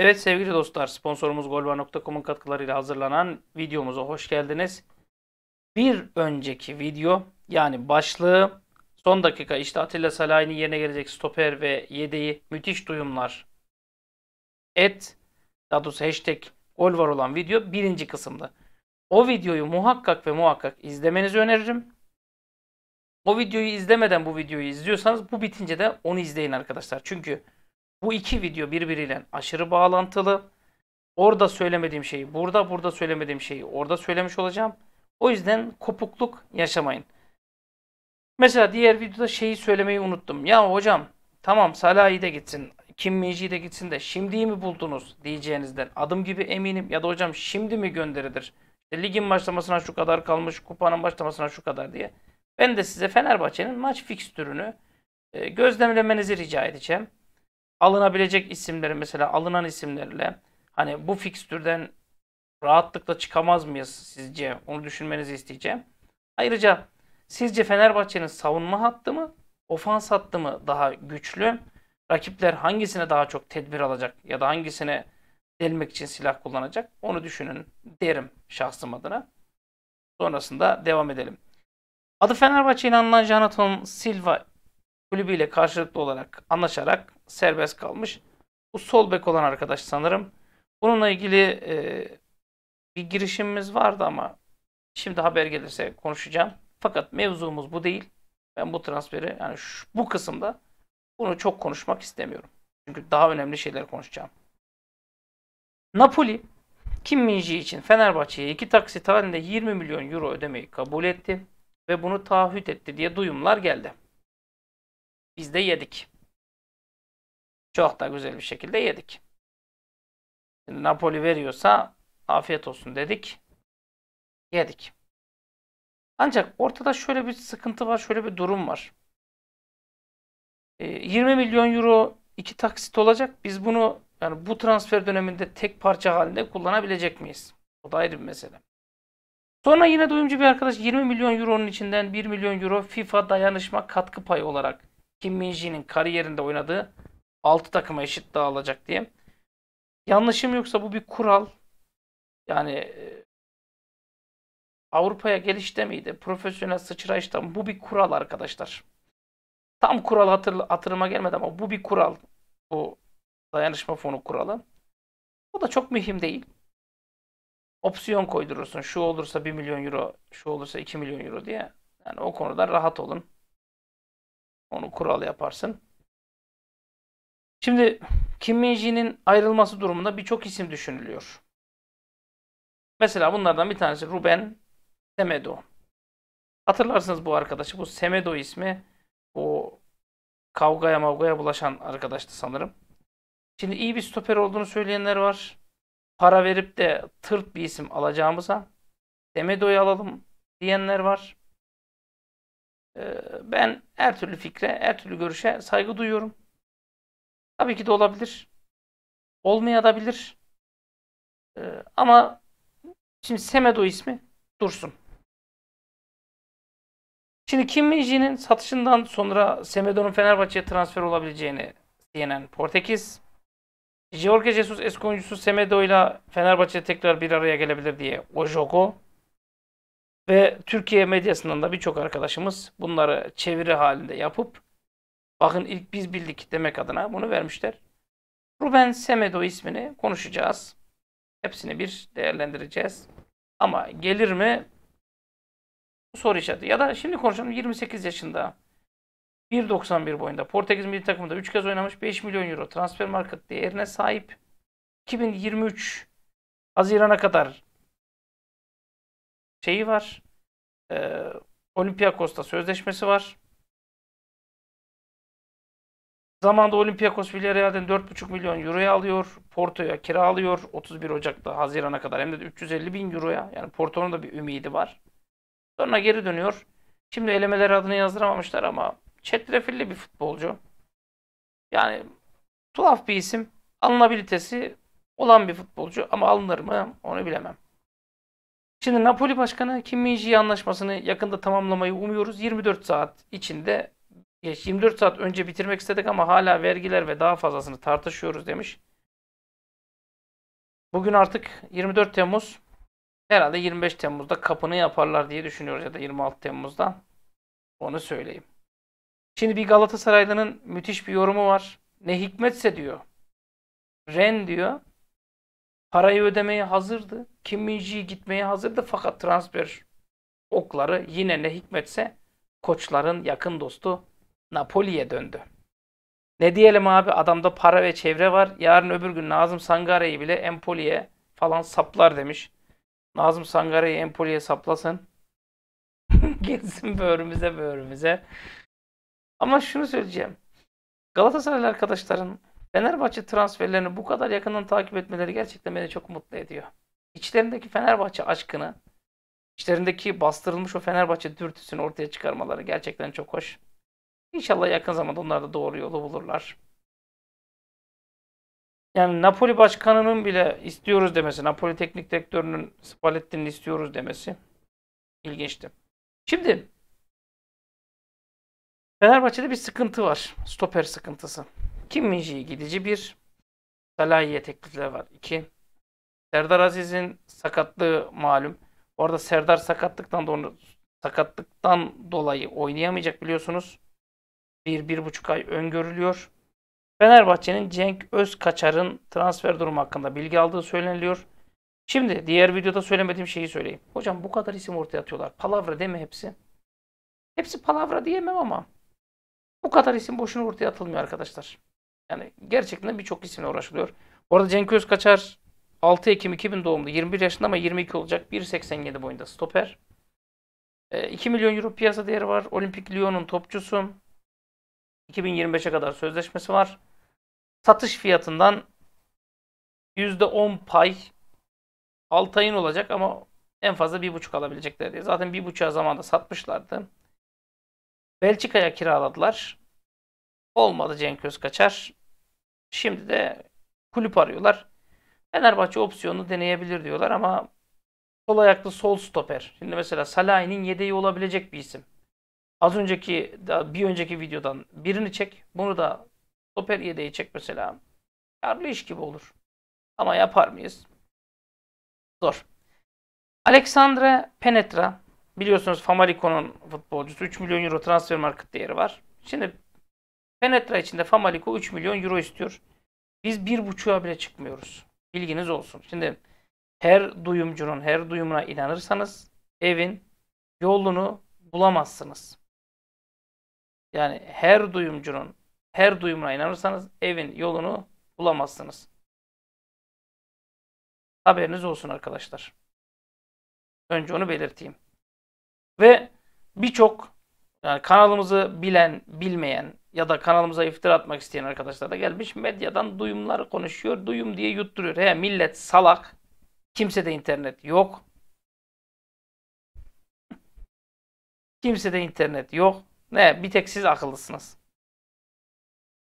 Evet sevgili dostlar sponsorumuz golva.com'un katkılarıyla hazırlanan videomuza hoş geldiniz. Bir önceki video yani başlığı son dakika işte Atilla Salahin'in yerine gelecek stoper ve yedeği müthiş duyumlar et daha doğrusu hashtag gol var olan video birinci kısımda. O videoyu muhakkak ve muhakkak izlemenizi öneririm. O videoyu izlemeden bu videoyu izliyorsanız bu bitince de onu izleyin arkadaşlar. Çünkü bu iki video birbiriyle aşırı bağlantılı. Orada söylemediğim şeyi burada, burada söylemediğim şeyi orada söylemiş olacağım. O yüzden kopukluk yaşamayın. Mesela diğer videoda şeyi söylemeyi unuttum. Ya hocam tamam Salah'ı da gitsin, Kimmici de gitsin de şimdi mi buldunuz diyeceğinizden adım gibi eminim. Ya da hocam şimdi mi gönderidir? İşte ligin başlamasına şu kadar kalmış, kupanın başlamasına şu kadar diye. Ben de size Fenerbahçe'nin maç fikstürünü e, gözlemlemenizi rica edeceğim alınabilecek isimleri mesela alınan isimlerle hani bu fikstürden rahatlıkla çıkamaz mıyız sizce? Onu düşünmenizi isteyeceğim. Ayrıca sizce Fenerbahçe'nin savunma hattı mı, ofans hattı mı daha güçlü? Rakipler hangisine daha çok tedbir alacak ya da hangisine delmek için silah kullanacak? Onu düşünün derim şahsım adına. Sonrasında devam edelim. Adı Fenerbahçe inanılan Jonathan Silva kulübüyle karşılıklı olarak anlaşarak serbest kalmış. Bu sol bek olan arkadaş sanırım. Bununla ilgili e, bir girişimimiz vardı ama şimdi haber gelirse konuşacağım. Fakat mevzumuz bu değil. Ben bu transferi yani şu, bu kısımda bunu çok konuşmak istemiyorum. Çünkü daha önemli şeyler konuşacağım. Napoli Kim Minji için Fenerbahçe'ye iki taksit halinde 20 milyon euro ödemeyi kabul etti ve bunu taahhüt etti diye duyumlar geldi. Biz de yedik. Çok da güzel bir şekilde yedik. Şimdi Napoli veriyorsa afiyet olsun dedik. Yedik. Ancak ortada şöyle bir sıkıntı var, şöyle bir durum var. 20 ee, milyon euro iki taksit olacak. Biz bunu yani bu transfer döneminde tek parça halinde kullanabilecek miyiz? O da ayrı bir mesele. Sonra yine duyumcu bir arkadaş 20 milyon euronun içinden 1 milyon euro FIFA dayanışma katkı payı olarak kim min kariyerinde oynadığı 6 takıma eşit dağılacak diye. Yanlışım yoksa bu bir kural. Yani e, Avrupa'ya gelişte miydi? Profesyonel sıçrayışta bu bir kural arkadaşlar. Tam kural hatır, hatırıma gelmedi ama bu bir kural. Bu dayanışma fonu kuralı. Bu da çok mühim değil. Opsiyon koydurursun. Şu olursa 1 milyon euro, şu olursa 2 milyon euro diye. Yani o konuda rahat olun. Onu kural yaparsın. Şimdi Kim min ayrılması durumunda birçok isim düşünülüyor. Mesela bunlardan bir tanesi Ruben Semedo. Hatırlarsınız bu arkadaşı. Bu Semedo ismi o kavgaya mavgaya bulaşan arkadaştı sanırım. Şimdi iyi bir stoper olduğunu söyleyenler var. Para verip de tırt bir isim alacağımıza Semedo'yu alalım diyenler var. Ee, ben her türlü fikre, her türlü görüşe saygı duyuyorum. Tabii ki de olabilir. olmayabilir. Ee, ama şimdi Semedo ismi dursun. Şimdi Kim min satışından sonra Semedo'nun Fenerbahçe'ye transfer olabileceğini CNN Portekiz. Jorge Jesus eski oyuncusu Semedo ile Fenerbahçe tekrar bir araya gelebilir diye Ojogo ve Türkiye medyasından da birçok arkadaşımız bunları çeviri halinde yapıp bakın ilk biz bildik demek adına bunu vermişler. Ruben Semedo ismini konuşacağız. Hepsini bir değerlendireceğiz. Ama gelir mi? Bu Soru işareti. Ya da şimdi konuşalım 28 yaşında. 1.91 boyunda Portekiz milli takımında 3 kez oynamış 5 milyon euro transfer market değerine sahip. 2023 Haziran'a kadar şeyi var. E, Olympiakos'ta sözleşmesi var. Zamanda Olympiakos Villarreal'den 4,5 milyon euroya alıyor. Porto'ya kira alıyor. 31 Ocak'ta Haziran'a kadar hem de 350 bin euroya. Yani Porto'nun da bir ümidi var. Sonra geri dönüyor. Şimdi elemeler adını yazdıramamışlar ama çetrefilli bir futbolcu. Yani tuhaf bir isim. Alınabilitesi olan bir futbolcu ama alınır mı onu bilemem. Şimdi Napoli Başkanı Kim min anlaşmasını yakında tamamlamayı umuyoruz. 24 saat içinde, 24 saat önce bitirmek istedik ama hala vergiler ve daha fazlasını tartışıyoruz demiş. Bugün artık 24 Temmuz, herhalde 25 Temmuz'da kapını yaparlar diye düşünüyoruz ya da 26 Temmuz'da. Onu söyleyeyim. Şimdi bir Galatasaraylı'nın müthiş bir yorumu var. Ne hikmetse diyor. Ren diyor. Parayı ödemeye hazırdı. Kim Minji gitmeye hazırdı fakat transfer okları yine ne hikmetse koçların yakın dostu Napoli'ye döndü. Ne diyelim abi adamda para ve çevre var. Yarın öbür gün Nazım Sangare'yi bile Empoli'ye falan saplar demiş. Nazım Sangare'yi Empoli'ye saplasın. Gelsin böğrümüze böğrümüze. Ama şunu söyleyeceğim. Galatasaraylı arkadaşların Fenerbahçe transferlerini bu kadar yakından takip etmeleri gerçekten beni çok mutlu ediyor. İçlerindeki Fenerbahçe aşkını, içlerindeki bastırılmış o Fenerbahçe dürtüsünü ortaya çıkarmaları gerçekten çok hoş. İnşallah yakın zamanda onlar da doğru yolu bulurlar. Yani Napoli başkanının bile istiyoruz demesi, Napoli teknik direktörünün Spalletti'nin istiyoruz demesi ilginçti. Şimdi Fenerbahçe'de bir sıkıntı var. Stoper sıkıntısı. Kim Minji'yi gidici bir. Salahiye teklifleri var. 2. Serdar Aziz'in sakatlığı malum. Orada Serdar sakatlıktan dolayı, sakatlıktan dolayı oynayamayacak biliyorsunuz. 1-1,5 ay öngörülüyor. Fenerbahçe'nin Cenk Özkaçar'ın transfer durumu hakkında bilgi aldığı söyleniliyor. Şimdi diğer videoda söylemediğim şeyi söyleyeyim. Hocam bu kadar isim ortaya atıyorlar. Palavra değil mi hepsi? Hepsi palavra diyemem ama bu kadar isim boşuna ortaya atılmıyor arkadaşlar. Yani gerçekten birçok isimle uğraşılıyor. Orada Cenk Özkaçar 6 Ekim 2000 doğumlu. 21 yaşında ama 22 olacak. 1.87 boyunda stoper. 2 e, milyon euro piyasa değeri var. Olimpik Lyon'un topçusu. 2025'e kadar sözleşmesi var. Satış fiyatından %10 pay ayın olacak ama en fazla 1.5 alabilecekler diye. Zaten 1.5'a zamanda satmışlardı. Belçika'ya kiraladılar. Olmadı Cenk Özkaçar. Şimdi de kulüp arıyorlar. Fenerbahçe opsiyonunu deneyebilir diyorlar ama sol ayaklı sol stoper. Şimdi mesela Salah'inin yedeği olabilecek bir isim. Az önceki bir önceki videodan birini çek. Bunu da stoper yedeği çek mesela. Karlı iş gibi olur. Ama yapar mıyız? Zor. Alexandre Penetra biliyorsunuz Famalico'nun futbolcusu 3 milyon euro transfer market değeri var. Şimdi Penetra içinde Famaliko 3 milyon euro istiyor. Biz 1,5'a bile çıkmıyoruz. Bilginiz olsun. Şimdi her duyumcunun her duyumuna inanırsanız evin yolunu bulamazsınız. Yani her duyumcunun her duyumuna inanırsanız evin yolunu bulamazsınız. Haberiniz olsun arkadaşlar. Önce onu belirteyim. Ve birçok yani kanalımızı bilen, bilmeyen ya da kanalımıza iftira atmak isteyen arkadaşlar da gelmiş medyadan duyumlar konuşuyor. Duyum diye yutturuyor. He millet salak. Kimse de internet yok. Kimse de internet yok. Ne bir tek siz akıllısınız.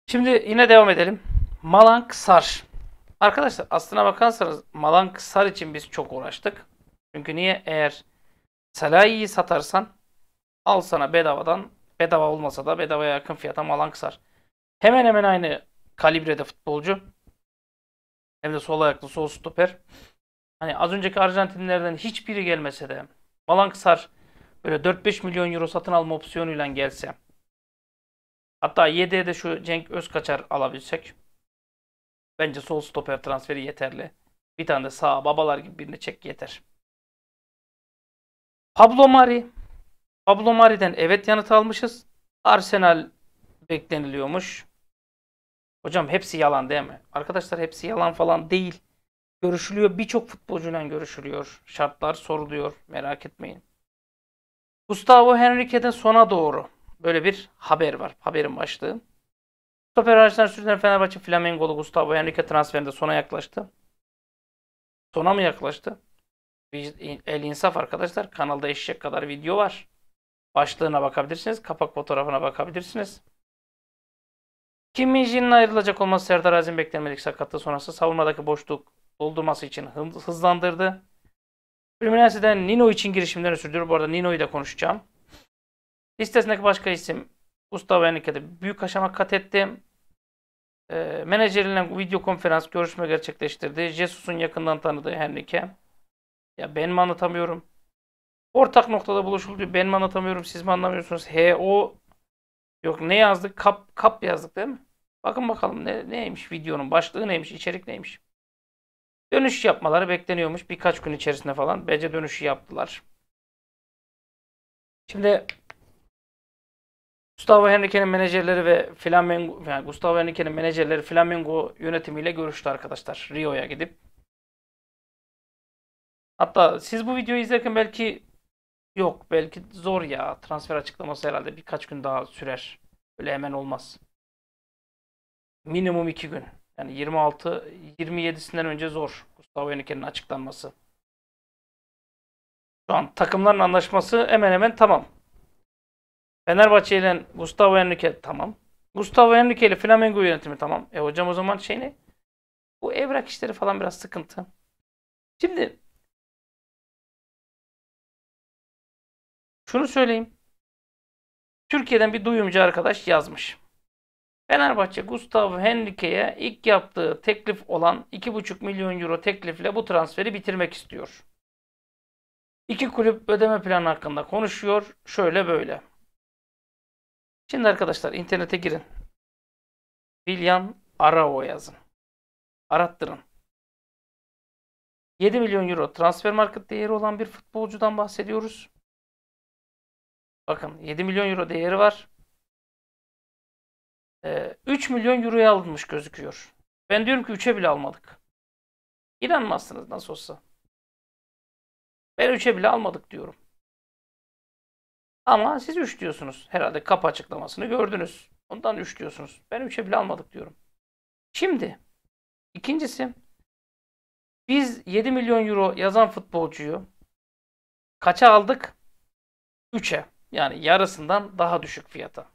Şimdi yine devam edelim. Malank Sar. Arkadaşlar aslına bakarsanız Malank Sar için biz çok uğraştık. Çünkü niye? Eğer Salahi'yi satarsan Al sana bedavadan. Bedava olmasa da bedavaya yakın fiyata Malan kısar. Hemen hemen aynı kalibrede futbolcu. Hem de sol ayaklı sol stoper. Hani az önceki Arjantinlerden hiçbiri gelmese de Malan kısar böyle 4-5 milyon euro satın alma opsiyonuyla gelse. Hatta 7'ye de şu Cenk Özkaçar alabilsek. Bence sol stoper transferi yeterli. Bir tane de sağ babalar gibi birini çek yeter. Pablo Mari Pablo Mari'den evet yanıt almışız. Arsenal bekleniliyormuş. Hocam hepsi yalan değil mi? Arkadaşlar hepsi yalan falan değil. Görüşülüyor. Birçok futbolcuyla görüşülüyor. Şartlar soruluyor. Merak etmeyin. Gustavo Henrique'den sona doğru böyle bir haber var. Haberin başlığı. Stoper araçlar sürülen Fenerbahçe Flamengolu Gustavo Henrique transferinde sona yaklaştı. Sona mı yaklaştı? El insaf arkadaşlar. Kanalda eşek kadar video var başlığına bakabilirsiniz. Kapak fotoğrafına bakabilirsiniz. Kim min ayrılacak olması Serdar Azim beklenmedik sakatlığı sonrası savunmadaki boşluk doldurması için hızlandırdı. Fluminense'den Nino için girişimlerini sürdürüyor. Bu arada Nino'yu da konuşacağım. Listesindeki başka isim Gustavo Henrique'de büyük aşama kat etti. E, menajeriyle video konferans görüşme gerçekleştirdi. Jesus'un yakından tanıdığı Henrique. Ya ben mi anlatamıyorum? Ortak noktada buluşuldu. Ben mi anlatamıyorum siz mi anlamıyorsunuz? H o yok ne yazdık? Kap kap yazdık değil mi? Bakın bakalım ne, neymiş videonun başlığı neymiş içerik neymiş. Dönüş yapmaları bekleniyormuş birkaç gün içerisinde falan. Bence dönüşü yaptılar. Şimdi Gustavo Henrique'nin menajerleri ve Flamengo yani Gustavo Henrique'nin menajerleri Flamengo yönetimiyle görüştü arkadaşlar. Rio'ya gidip. Hatta siz bu videoyu izlerken belki Yok belki zor ya. Transfer açıklaması herhalde birkaç gün daha sürer. Öyle hemen olmaz. Minimum 2 gün. Yani 26 27'sinden önce zor Gustavo Henrique'nin açıklanması. Şu an takımların anlaşması hemen hemen tamam. Fenerbahçe ile Gustavo Henrique tamam. Gustavo Henrique ile Flamengo yönetimi tamam. E hocam o zaman şey ne? Bu evrak işleri falan biraz sıkıntı. Şimdi Şunu söyleyeyim. Türkiye'den bir duyumcu arkadaş yazmış. Fenerbahçe Gustav Henrique'ye ilk yaptığı teklif olan 2,5 milyon euro teklifle bu transferi bitirmek istiyor. İki kulüp ödeme planı hakkında konuşuyor. Şöyle böyle. Şimdi arkadaşlar internete girin. William Arao yazın. Arattırın. 7 milyon euro transfer market değeri olan bir futbolcudan bahsediyoruz. Bakın 7 milyon euro değeri var. Ee, 3 milyon euroya alınmış gözüküyor. Ben diyorum ki 3'e bile almadık. İnanmazsınız nasıl olsa. Ben 3'e bile almadık diyorum. Ama siz 3 diyorsunuz. Herhalde kap açıklamasını gördünüz. Ondan 3 diyorsunuz. Ben 3'e bile almadık diyorum. Şimdi ikincisi biz 7 milyon euro yazan futbolcuyu kaça aldık? 3'e. Yani yarısından daha düşük fiyata.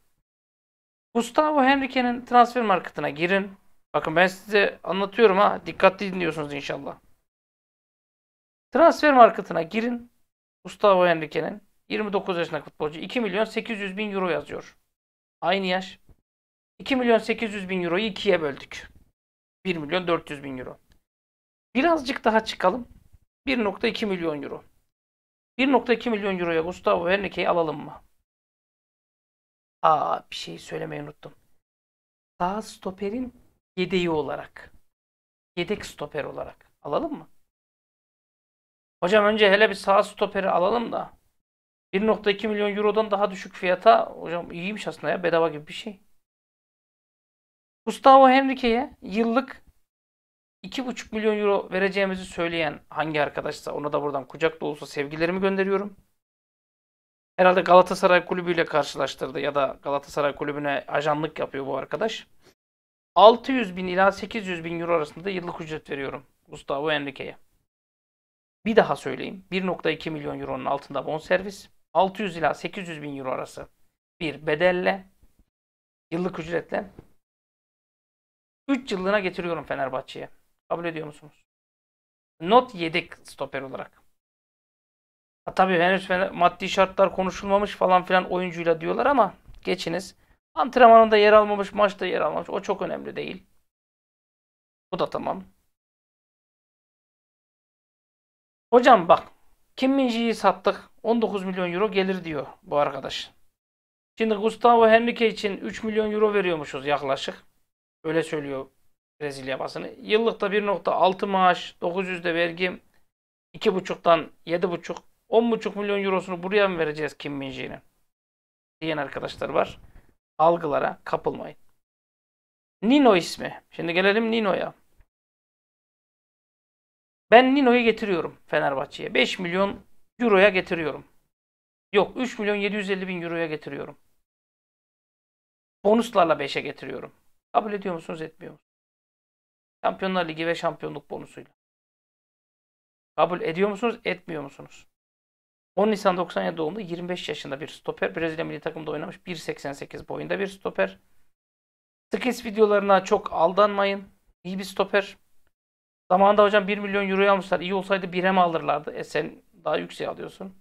Gustavo Henrique'nin transfer marketine girin. Bakın ben size anlatıyorum ha. Dikkatli dinliyorsunuz inşallah. Transfer marketine girin. Gustavo Henrique'nin 29 yaşındaki futbolcu 2 milyon 800 bin euro yazıyor. Aynı yaş. 2 milyon 800 bin euroyu ikiye böldük. 1 milyon 400 bin euro. Birazcık daha çıkalım. 1.2 milyon euro. 1.2 milyon euroya Gustavo Henrique'yi alalım mı? Aa bir şey söylemeyi unuttum. Sağ stoperin yedeği olarak. Yedek stoper olarak. Alalım mı? Hocam önce hele bir sağ stoperi alalım da 1.2 milyon eurodan daha düşük fiyata hocam iyiymiş aslında ya bedava gibi bir şey. Gustavo Henrique'ye yıllık 2,5 milyon euro vereceğimizi söyleyen hangi arkadaşsa ona da buradan kucak dolusu sevgilerimi gönderiyorum. Herhalde Galatasaray Kulübü'yle karşılaştırdı ya da Galatasaray Kulübü'ne ajanlık yapıyor bu arkadaş. 600 bin ila 800 bin euro arasında yıllık ücret veriyorum Gustavo Enrique'ye. Bir daha söyleyeyim. 1.2 milyon euronun altında bonservis. 600 ila 800 bin euro arası bir bedelle, yıllık ücretle 3 yıllığına getiriyorum Fenerbahçe'ye. Kabul ediyor musunuz? Not yedek stoper olarak. Ha, tabii henüz maddi şartlar konuşulmamış falan filan oyuncuyla diyorlar ama geçiniz. Antrenmanında yer almamış, maçta yer almamış. O çok önemli değil. Bu da tamam. Hocam bak. Kim Minji'yi sattık. 19 milyon euro gelir diyor bu arkadaş. Şimdi Gustavo Henrique için 3 milyon euro veriyormuşuz yaklaşık. Öyle söylüyor Brezilya basını. Yıllıkta 1.6 maaş, 900 de vergi, 2.5'tan 7.5, 10.5 milyon eurosunu buraya mı vereceğiz Kim Minji'nin? Diyen arkadaşlar var. Algılara kapılmayın. Nino ismi. Şimdi gelelim Nino'ya. Ben Nino'yu getiriyorum Fenerbahçe'ye. 5 milyon euroya getiriyorum. Yok 3 milyon 750 bin euroya getiriyorum. Bonuslarla 5'e getiriyorum. Kabul ediyor musunuz etmiyor musunuz? Şampiyonlar Ligi ve şampiyonluk bonusuyla. Kabul ediyor musunuz, etmiyor musunuz? 10 Nisan 97 doğumlu 25 yaşında bir stoper. Brezilya milli takımında oynamış 1.88 boyunda bir stoper. Skills videolarına çok aldanmayın. İyi bir stoper. Zamanında hocam 1 milyon euro almışlar. İyi olsaydı 1'e mi alırlardı? E sen daha yüksek alıyorsun.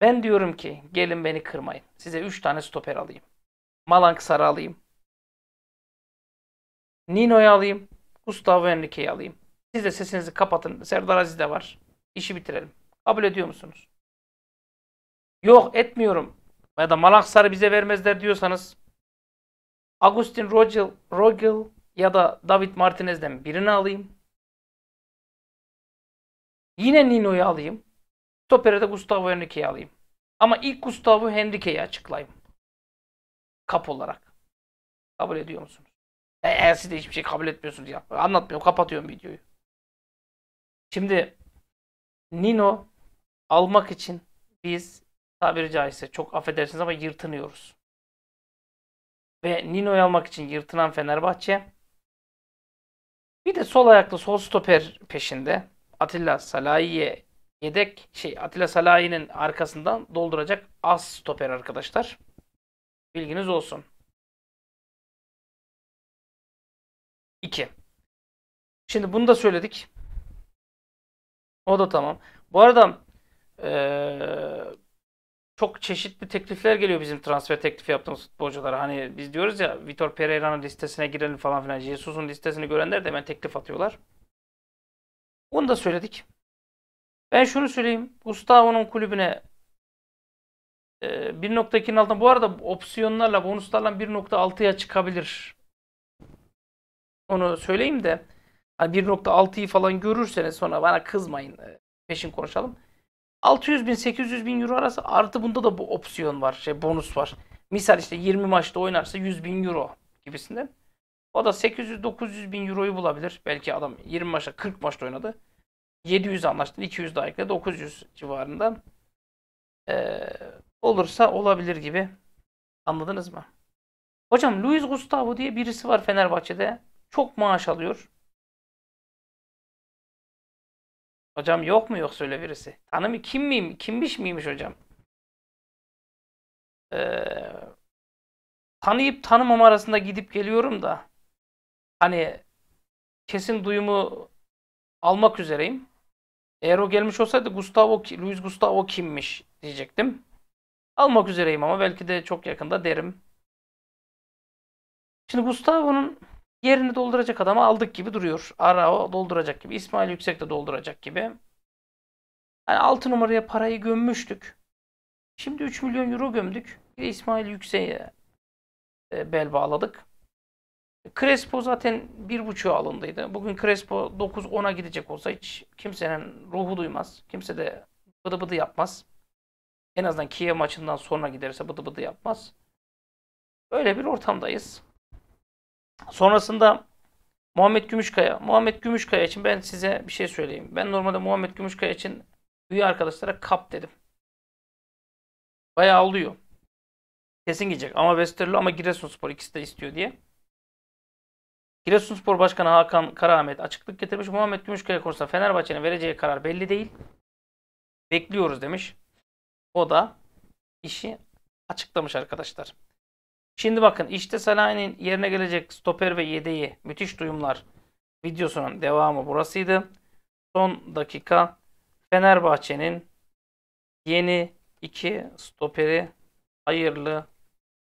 Ben diyorum ki gelin beni kırmayın. Size 3 tane stoper alayım. Malang Sarı alayım. Nino'yu alayım. Gustavo Henrique'yi alayım. Siz de sesinizi kapatın. Serdar Aziz de var. İşi bitirelim. Kabul ediyor musunuz? Yok etmiyorum. Ya da Malak sarı bize vermezler diyorsanız Agustin Rogel, Rogel ya da David Martinez'den birini alayım. Yine Nino'yu alayım. Stopper'e de Gustavo Henrique'yi alayım. Ama ilk Gustavo Henrique'yi açıklayayım. Kap olarak. Kabul ediyor musunuz? E, eğer siz de hiçbir şey kabul etmiyorsunuz ya. Anlatmıyorum. Kapatıyorum videoyu. Şimdi Nino almak için biz tabiri caizse çok affedersiniz ama yırtınıyoruz. Ve Nino'yu almak için yırtınan Fenerbahçe bir de sol ayaklı sol stoper peşinde Atilla Salahi'ye yedek şey Atilla Salahi'nin arkasından dolduracak az stoper arkadaşlar. Bilginiz olsun. 2. Şimdi bunu da söyledik. O da tamam. Bu arada ee, çok çeşitli teklifler geliyor bizim transfer teklifi yaptığımız futbolculara. Hani biz diyoruz ya Vitor Pereira'nın listesine girelim falan filan. Jesus'un listesini görenler de hemen teklif atıyorlar. Bunu da söyledik. Ben şunu söyleyeyim. Gustavo'nun kulübüne 1.2'nin e, altında bu arada opsiyonlarla bonuslarla 1.6'ya çıkabilir onu söyleyeyim de hani 1.6'yı falan görürseniz sonra bana kızmayın. E, peşin konuşalım. 600 bin 800 bin euro arası artı bunda da bu opsiyon var. Şey bonus var. Misal işte 20 maçta oynarsa 100 bin euro gibisinden. O da 800-900 bin euroyu bulabilir. Belki adam 20 maçta 40 maçta oynadı. 700 anlaştı, 200 daha ekle 900 civarında. Ee, olursa olabilir gibi. Anladınız mı? Hocam Luis Gustavo diye birisi var Fenerbahçe'de. Çok maaş alıyor. Hocam yok mu yok söyle birisi? Tanım kim miyim? Kimmiş miymiş hocam? Ee, tanıyıp tanımam arasında gidip geliyorum da hani kesin duyumu almak üzereyim. Eğer o gelmiş olsaydı Gustavo, Luis Gustavo kimmiş diyecektim. Almak üzereyim ama belki de çok yakında derim. Şimdi Gustavo'nun Yerini dolduracak adamı aldık gibi duruyor. Arao dolduracak gibi. İsmail Yüksek de dolduracak gibi. Yani 6 numaraya parayı gömmüştük. Şimdi 3 milyon euro gömdük. Bir İsmail Yüksek'e e, bel bağladık. Crespo zaten 1.5'a alındıydı. Bugün Crespo 9-10'a gidecek olsa hiç kimsenin ruhu duymaz. Kimse de bıdı bıdı yapmaz. En azından Kiev maçından sonra giderse bıdı bıdı yapmaz. Öyle bir ortamdayız. Sonrasında Muhammed Gümüşkaya. Muhammed Gümüşkaya için ben size bir şey söyleyeyim. Ben normalde Muhammed Gümüşkaya için üye arkadaşlara kap dedim. Bayağı alıyor. Kesin gidecek. Ama Westerlo ama Giresunspor ikisi de istiyor diye. Giresunspor Başkanı Hakan Karaahmet açıklık getirmiş. Muhammed Gümüşkaya konusunda Fenerbahçe'nin vereceği karar belli değil. Bekliyoruz demiş. O da işi açıklamış arkadaşlar. Şimdi bakın işte Salah'ın yerine gelecek stoper ve yedeği müthiş duyumlar videosunun devamı burasıydı. Son dakika Fenerbahçe'nin yeni iki stoperi hayırlı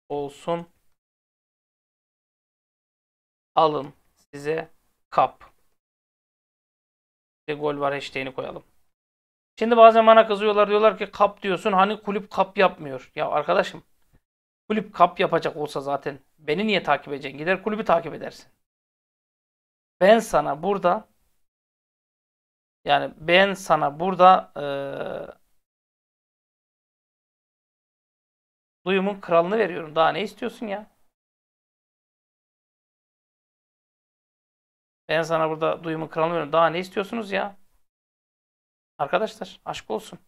olsun. Alın size kap. Bir gol var hashtag'ini koyalım. Şimdi bazen bana kızıyorlar diyorlar ki kap diyorsun hani kulüp kap yapmıyor. Ya arkadaşım Kulüp kap yapacak olsa zaten beni niye takip edeceksin? Gider kulübü takip edersin. Ben sana burada yani ben sana burada e, duyumun kralını veriyorum. Daha ne istiyorsun ya? Ben sana burada duyumun kralını veriyorum. Daha ne istiyorsunuz ya? Arkadaşlar aşk olsun.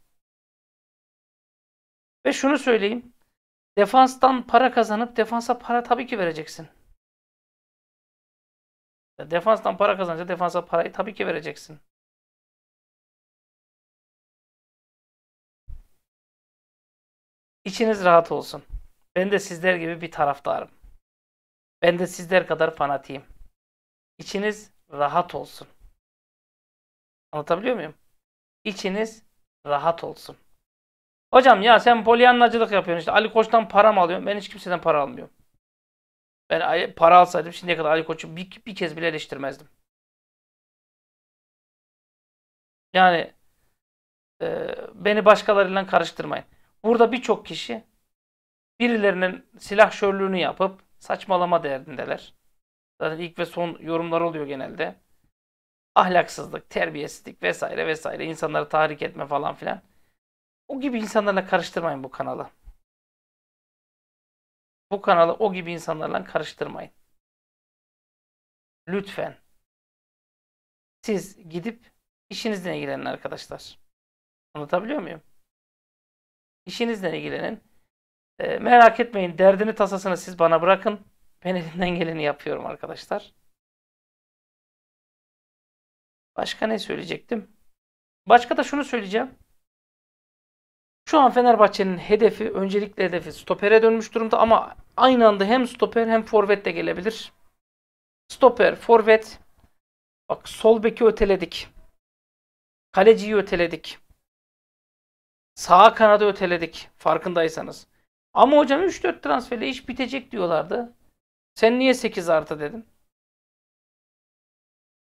Ve şunu söyleyeyim. Defanstan para kazanıp defansa para tabii ki vereceksin. Defanstan para kazanınca defansa parayı tabii ki vereceksin. İçiniz rahat olsun. Ben de sizler gibi bir taraftarım. Ben de sizler kadar fanatiyim. İçiniz rahat olsun. Anlatabiliyor muyum? İçiniz rahat olsun. Hocam ya sen polyanlacılık yapıyorsun işte Ali Koç'tan para mı alıyorsun? Ben hiç kimseden para almıyorum. Ben para alsaydım şimdiye kadar Ali Koç'u bir, bir kez bile eleştirmezdim. Yani e, beni başkalarıyla karıştırmayın. Burada birçok kişi birilerinin silah şörlüğünü yapıp saçmalama derdindeler. Zaten ilk ve son yorumlar oluyor genelde. Ahlaksızlık, terbiyesizlik vesaire vesaire insanları tahrik etme falan filan. O gibi insanlarla karıştırmayın bu kanalı. Bu kanalı o gibi insanlarla karıştırmayın. Lütfen. Siz gidip işinizle ilgilenin arkadaşlar. Anlatabiliyor muyum? İşinizle ilgilenin. E, merak etmeyin. Derdini tasasını siz bana bırakın. Ben elimden geleni yapıyorum arkadaşlar. Başka ne söyleyecektim? Başka da şunu söyleyeceğim. Şu an Fenerbahçe'nin hedefi, öncelikle hedefi stopere dönmüş durumda ama aynı anda hem stoper hem forvet de gelebilir. Stoper, forvet. Bak sol beki öteledik. Kaleciyi öteledik. Sağ kanadı öteledik farkındaysanız. Ama hocam 3-4 transferle iş bitecek diyorlardı. Sen niye 8 artı dedin?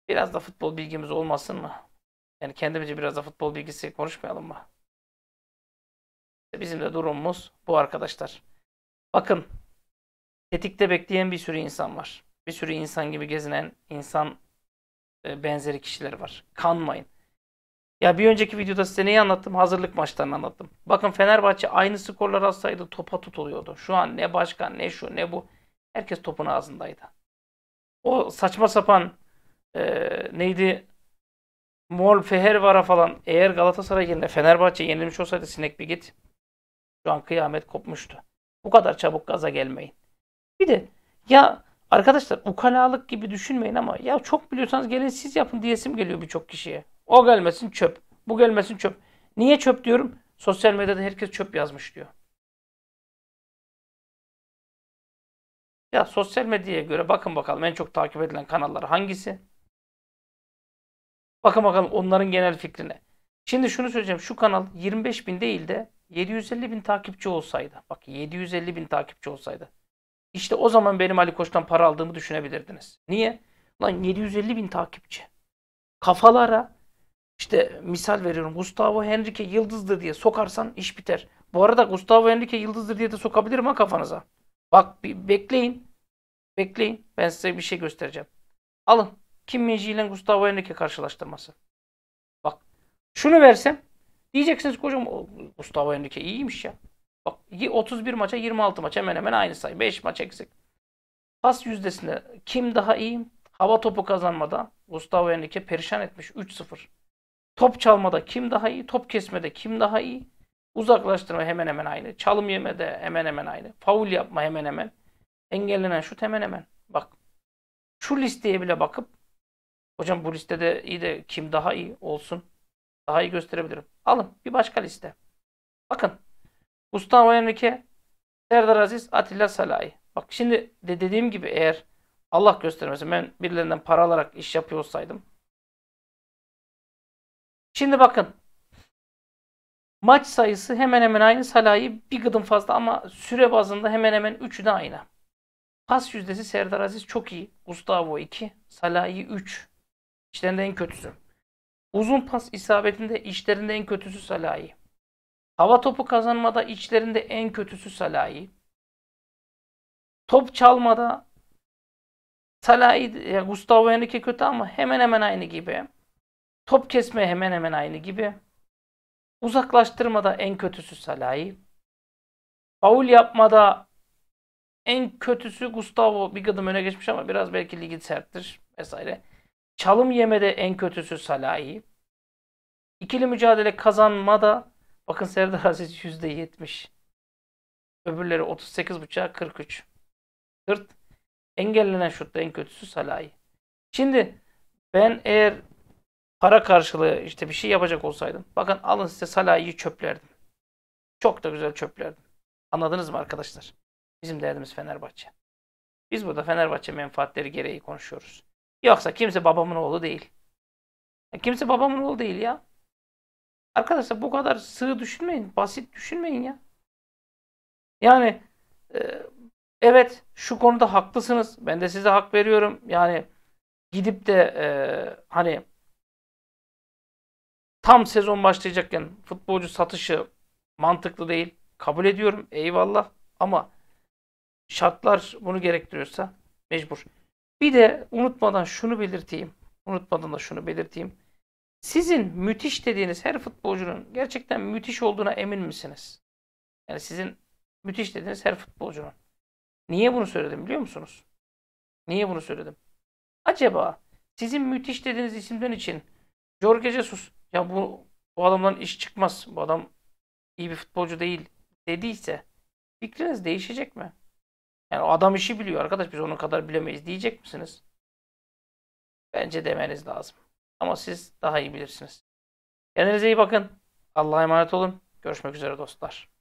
Biraz da futbol bilgimiz olmasın mı? Yani kendimize biraz da futbol bilgisi konuşmayalım mı? Bizim de durumumuz bu arkadaşlar. Bakın tetikte bekleyen bir sürü insan var. Bir sürü insan gibi gezinen insan e, benzeri kişiler var. Kanmayın. Ya bir önceki videoda size neyi anlattım? Hazırlık maçlarını anlattım. Bakın Fenerbahçe aynı skorlar alsaydı topa tutuluyordu. Şu an ne başkan ne şu ne bu. Herkes topun ağzındaydı. O saçma sapan e, neydi Mol vara falan eğer Galatasaray yerine Fenerbahçe yenilmiş olsaydı sinek bir git. Şu an kıyamet kopmuştu. Bu kadar çabuk gaza gelmeyin. Bir de ya arkadaşlar ukalalık gibi düşünmeyin ama ya çok biliyorsanız gelin siz yapın diyesim geliyor birçok kişiye. O gelmesin çöp. Bu gelmesin çöp. Niye çöp diyorum? Sosyal medyada herkes çöp yazmış diyor. Ya sosyal medyaya göre bakın bakalım en çok takip edilen kanallar hangisi? Bakın bakalım onların genel fikrine. Şimdi şunu söyleyeceğim. Şu kanal 25 bin değil de 750 bin takipçi olsaydı, bak 750 bin takipçi olsaydı, işte o zaman benim Ali Koç'tan para aldığımı düşünebilirdiniz. Niye? Lan 750 bin takipçi. Kafalara işte misal veriyorum Gustavo Henrique yıldızdır diye sokarsan iş biter. Bu arada Gustavo Henrique yıldızdır diye de sokabilirim ha kafanıza. Bak bir bekleyin. Bekleyin. Ben size bir şey göstereceğim. Alın. Kim Minji ile Gustavo Henrique karşılaştırması. Bak. Şunu versem Diyeceksiniz hocam Gustavo Henrique iyiymiş ya. Bak 31 maça 26 maç hemen hemen aynı sayı. 5 maç eksik. Pas yüzdesinde kim daha iyi? Hava topu kazanmada Gustavo Henrique perişan etmiş 3-0. Top çalmada kim daha iyi? Top kesmede kim daha iyi? Uzaklaştırma hemen hemen aynı. Çalım yemede hemen hemen aynı. Faul yapma hemen hemen. Engellenen şut hemen hemen. Bak şu listeye bile bakıp hocam bu listede iyi de kim daha iyi olsun daha iyi gösterebilirim. Alın. Bir başka liste. Bakın. Gustavo Henrique, Serdar Aziz, Atilla Salahi. Bak şimdi de dediğim gibi eğer Allah göstermesin ben birilerinden para alarak iş yapıyor olsaydım. Şimdi bakın. Maç sayısı hemen hemen aynı. Salah'ı bir gıdım fazla ama süre bazında hemen hemen üçü de aynı. Pas yüzdesi Serdar Aziz çok iyi. Gustavo 2. Salah'ı 3. İşlerinde en kötüsü. Uzun pas isabetinde içlerinde en kötüsü Salahi. Hava topu kazanmada içlerinde en kötüsü Salahi. Top çalmada Salahi, Gustavo Henrique kötü ama hemen hemen aynı gibi. Top kesme hemen hemen aynı gibi. Uzaklaştırmada en kötüsü Salahi. Faul yapmada en kötüsü Gustavo bir adım öne geçmiş ama biraz belki ligi serttir vesaire. Çalım yemede en kötüsü Salahi. İkili mücadele kazanmada bakın Serdar Aziz %70. Öbürleri 38.5'a 43. Tırt. Engellenen şutta en kötüsü Salahi. Şimdi ben eğer para karşılığı işte bir şey yapacak olsaydım. Bakın alın size Salahi'yi çöplerdim. Çok da güzel çöplerdim. Anladınız mı arkadaşlar? Bizim derdimiz Fenerbahçe. Biz burada Fenerbahçe menfaatleri gereği konuşuyoruz. Yoksa kimse babamın oğlu değil. Kimse babamın oğlu değil ya. Arkadaşlar bu kadar sığ düşünmeyin. Basit düşünmeyin ya. Yani e, evet şu konuda haklısınız. Ben de size hak veriyorum. Yani gidip de e, hani tam sezon başlayacakken futbolcu satışı mantıklı değil. Kabul ediyorum. Eyvallah. Ama şartlar bunu gerektiriyorsa mecbur. Bir de unutmadan şunu belirteyim. Unutmadan da şunu belirteyim. Sizin müthiş dediğiniz her futbolcunun gerçekten müthiş olduğuna emin misiniz? Yani sizin müthiş dediğiniz her futbolcunun. Niye bunu söyledim biliyor musunuz? Niye bunu söyledim? Acaba sizin müthiş dediğiniz isimden için Jorge Jesus ya bu, bu adamdan iş çıkmaz. Bu adam iyi bir futbolcu değil dediyse fikriniz değişecek mi? Yani adam işi biliyor arkadaş biz onun kadar bilemeyiz diyecek misiniz? Bence demeniz lazım. Ama siz daha iyi bilirsiniz. Kendinize iyi bakın. Allah'a emanet olun. Görüşmek üzere dostlar.